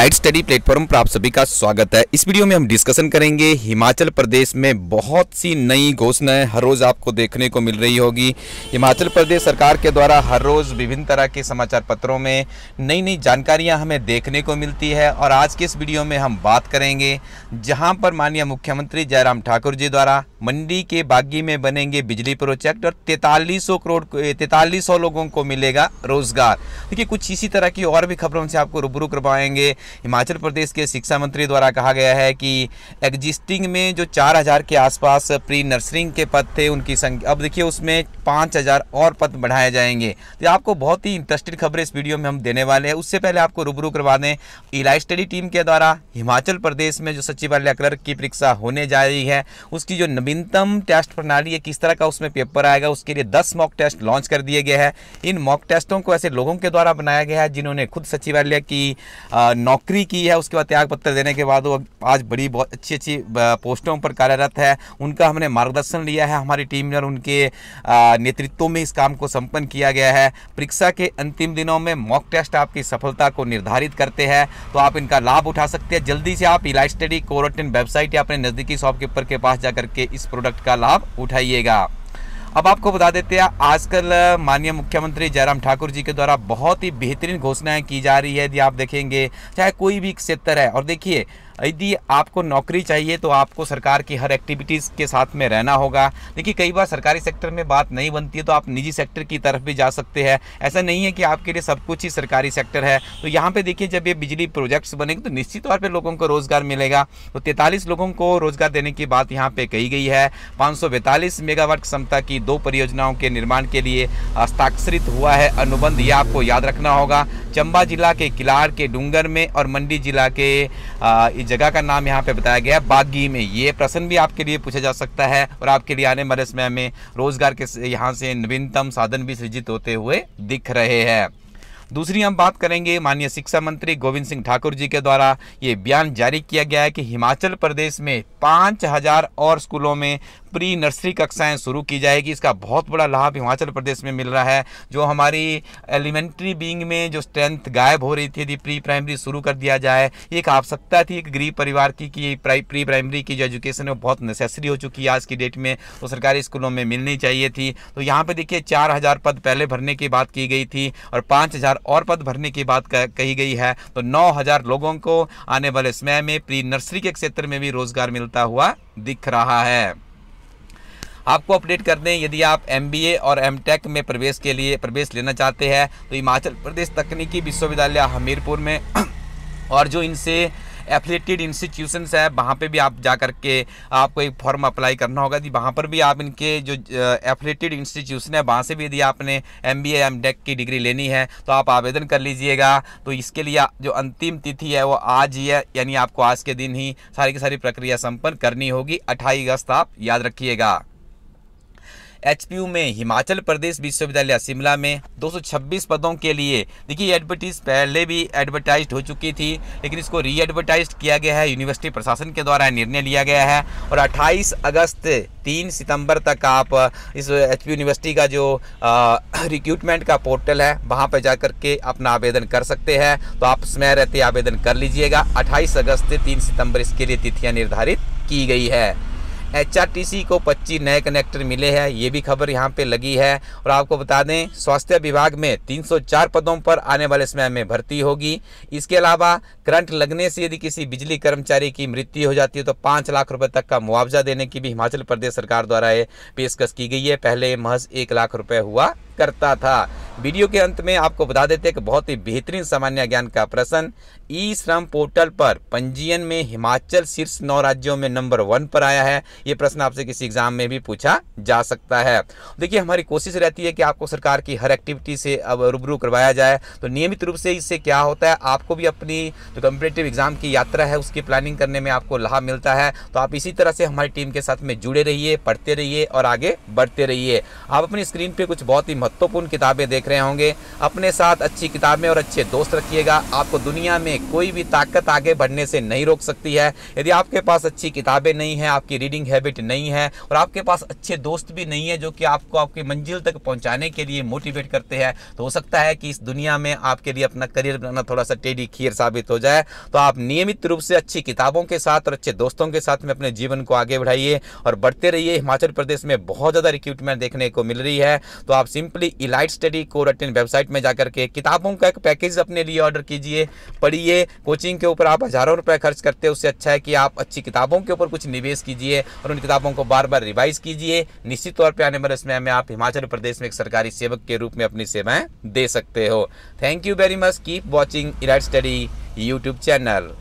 light study platform पर आप सभी का स्वागत है इस वीडियो में हम डिस्कशन करेंगे हिमाचल प्रदेश में बहुत सी नई घोषणाएं हर रोज़ आपको देखने को मिल रही होगी हिमाचल प्रदेश सरकार के द्वारा हर रोज़ विभिन्न तरह के समाचार पत्रों में नई नई जानकारियां हमें देखने को मिलती है और आज के इस वीडियो में हम बात करेंगे जहाँ पर माननीय मुख्यमंत्री जयराम ठाकुर जी द्वारा मंडी के बागी में बनेंगे बिजली प्रोजेक्ट और तैतालीस करोड़ तैतालीस लोगों को मिलेगा रोज़गार देखिए कुछ इसी तरह की और भी खबरों से आपको रूबरू करवाएंगे हिमाचल प्रदेश के शिक्षा मंत्री द्वारा कहा गया है कि एग्जिस्टिंग में जो चार हज़ार के आसपास प्री नर्सरिंग के पद थे उनकी संख्या अब देखिए उसमें पाँच हज़ार और पद बढ़ाए जाएंगे तो आपको बहुत ही इंटरेस्टेड खबरें इस वीडियो में हम देने वाले हैं उससे पहले आपको रूबरू करवा दें इलाई स्टडी टीम के द्वारा हिमाचल प्रदेश में जो सचिवालय क्लर्क की परीक्षा होने जा रही है उसकी जो नवीनतम टेस्ट प्रणाली है किस तरह का उसमें पेपर आएगा उसके लिए दस मॉक टेस्ट लॉन्च कर दिए गए हैं इन मॉक टेस्टों को ऐसे लोगों के द्वारा बनाया गया है जिन्होंने खुद सचिवालय की नौकरी नौकरी की है उसके बाद त्याग पत्र देने के बाद वो आज बड़ी बहुत अच्छी अच्छी पोस्टों पर कार्यरत है उनका हमने मार्गदर्शन लिया है हमारी टीम ने उनके नेतृत्व में इस काम को संपन्न किया गया है परीक्षा के अंतिम दिनों में मॉक टेस्ट आपकी सफलता को निर्धारित करते हैं तो आप इनका लाभ उठा सकते हैं जल्दी से आप इलाइट स्टडी कोरोटिन वेबसाइट या अपने नज़दीकी शॉपकीपर के पास जा के इस प्रोडक्ट का लाभ उठाइएगा अब आपको बता देते हैं आजकल माननीय मुख्यमंत्री जयराम ठाकुर जी के द्वारा बहुत ही बेहतरीन घोषणाएं की जा रही है यदि आप देखेंगे चाहे कोई भी क्षेत्र है और देखिए यदि आपको नौकरी चाहिए तो आपको सरकार की हर एक्टिविटीज़ के साथ में रहना होगा देखिए कई बार सरकारी सेक्टर में बात नहीं बनती है तो आप निजी सेक्टर की तरफ भी जा सकते हैं ऐसा नहीं है कि आपके लिए सब कुछ ही सरकारी सेक्टर है तो यहाँ पे देखिए जब ये बिजली प्रोजेक्ट्स बनेंगे तो निश्चित तौर पर लोगों को रोज़गार मिलेगा तो तैंतालीस लोगों को रोज़गार देने की बात यहाँ पर कही गई है पाँच मेगावाट क्षमता की की दो परियोजनाओं के निर्माण के लिए हस्ताक्षरित हुआ है अनुबंध यह आपको याद रखना होगा चंबा जिला के किलाड़ के डूंगर में और मंडी जिला के इस जगह का नाम यहाँ पे बताया गया है बागी में ये प्रश्न भी आपके लिए पूछा जा सकता है और आपके लिए आने वाले समय में रोजगार के यहाँ से नवीनतम साधन भी सृजित होते हुए दिख रहे हैं दूसरी हम बात करेंगे माननीय शिक्षा मंत्री गोविंद सिंह ठाकुर जी के द्वारा ये बयान जारी किया गया है कि हिमाचल प्रदेश में पाँच हजार और स्कूलों में प्री नर्सरी कक्षाएं शुरू की जाएगी इसका बहुत बड़ा लाभ हिमाचल प्रदेश में मिल रहा है जो हमारी एलिमेंट्री बींग में जो स्ट्रेंथ गायब हो रही थी यदि प्री प्राइमरी शुरू कर दिया जाए एक आवश्यकता थी एक गरीब परिवार की कि प्री प्राइमरी की जो एजुकेशन है वो बहुत नेसेसरी हो चुकी है आज की डेट में तो सरकारी स्कूलों में मिलनी चाहिए थी तो यहाँ पर देखिए चार पद पहले भरने की बात की गई थी और पाँच और पद भरने की बात कही गई है तो नौ लोगों को आने वाले समय में प्री नर्सरी के क्षेत्र में भी रोजगार मिलता हुआ दिख रहा है आपको अपडेट कर दें यदि आप एम और एम में प्रवेश के लिए प्रवेश लेना चाहते हैं तो हिमाचल प्रदेश तकनीकी विश्वविद्यालय हमीरपुर में और जो इनसे एफिलेटेड इंस्टीट्यूशंस है वहाँ पे भी आप जा कर के आपको एक फॉर्म अप्लाई करना होगा यदि वहाँ पर भी आप इनके जो एफिलेटेड इंस्टीट्यूशन है वहाँ से भी यदि आपने एम बी एम की डिग्री लेनी है तो आप आवेदन कर लीजिएगा तो इसके लिए जो अंतिम तिथि है वो आज ही है यानी आपको आज के दिन ही सारी की सारी प्रक्रिया संपन्न करनी होगी अट्ठाईस अगस्त आप याद रखिएगा एच में हिमाचल प्रदेश विश्वविद्यालय शिमला में 226 पदों के लिए देखिए एडवर्टीज पहले भी एडवर्टाइज हो चुकी थी लेकिन इसको री एडवर्टाइज किया गया है यूनिवर्सिटी प्रशासन के द्वारा निर्णय लिया गया है और अट्ठाईस अगस्त तीन सितंबर तक आप इस एच यूनिवर्सिटी का जो रिक्रूटमेंट का पोर्टल है वहाँ पर जा के अपना आवेदन कर सकते हैं तो आप समय रहते आवेदन कर लीजिएगा अट्ठाईस अगस्त तीन सितंबर इसके लिए तिथियाँ निर्धारित की गई है एचआरटीसी को 25 नए कनेक्टर मिले हैं ये भी खबर यहाँ पे लगी है और आपको बता दें स्वास्थ्य विभाग में 304 पदों पर आने वाले समय में भर्ती होगी इसके अलावा करंट लगने से यदि किसी बिजली कर्मचारी की मृत्यु हो जाती है तो पाँच लाख रुपये तक का मुआवजा देने की भी हिमाचल प्रदेश सरकार द्वारा ये पेशकश की गई है पहले महज एक लाख रुपये हुआ करता था वीडियो के अंत में आपको बता देते हैं कि बहुत ही बेहतरीन सामान्य ज्ञान का प्रश्न ई श्रम पोर्टल पर पंजीयन में हिमाचल शीर्ष नौ राज्यों में नंबर वन पर आया है ये प्रश्न आपसे किसी एग्जाम में भी पूछा जा सकता है देखिए हमारी कोशिश रहती है कि आपको सरकार की हर एक्टिविटी से अब रूबरू करवाया जाए तो नियमित रूप से इससे क्या होता है आपको भी अपनी जो कम्पिटेटिव एग्जाम की यात्रा है उसकी प्लानिंग करने में आपको लाभ मिलता है तो आप इसी तरह से हमारी टीम के साथ में जुड़े रहिए पढ़ते रहिए और आगे बढ़ते रहिए आप अपनी स्क्रीन पर कुछ बहुत ही महत्वपूर्ण किताबें देख रहे होंगे अपने साथ अच्छी किताबें और अच्छे दोस्त रखिएगा आपको दुनिया में कोई भी ताकत आगे बढ़ने से नहीं रोक सकती है यदि आपके पास अच्छी किताबें नहीं हैं आपकी रीडिंग हैबिट नहीं है और आपके पास अच्छे दोस्त भी नहीं है जो कि आपको आपकी मंजिल तक पहुँचाने के लिए मोटिवेट करते हैं तो हो सकता है कि इस दुनिया में आपके लिए अपना करियर बनाना थोड़ा सा टेढ़ी खीर साबित हो जाए तो आप नियमित रूप से अच्छी किताबों के साथ और अच्छे दोस्तों के साथ में अपने जीवन को आगे बढ़ाइए और बढ़ते रहिए हिमाचल प्रदेश में बहुत ज़्यादा रिक्रूटमेंट देखने को मिल रही है तो आप सिंपली इलाइट स्टडी को को रटिन वेबसाइट में जाकर के किताबों का एक पैकेज अपने लिए ऑर्डर कीजिए पढ़िए कोचिंग के ऊपर आप हज़ारों रुपए खर्च करते हैं उससे अच्छा है कि आप अच्छी किताबों के ऊपर कुछ निवेश कीजिए और उन किताबों को बार बार रिवाइज कीजिए निश्चित तौर पर आने वाले समय में आप हिमाचल प्रदेश में एक सरकारी सेवक के रूप में अपनी सेवाएँ दे सकते हो thank you very much keep watching e right study YouTube channel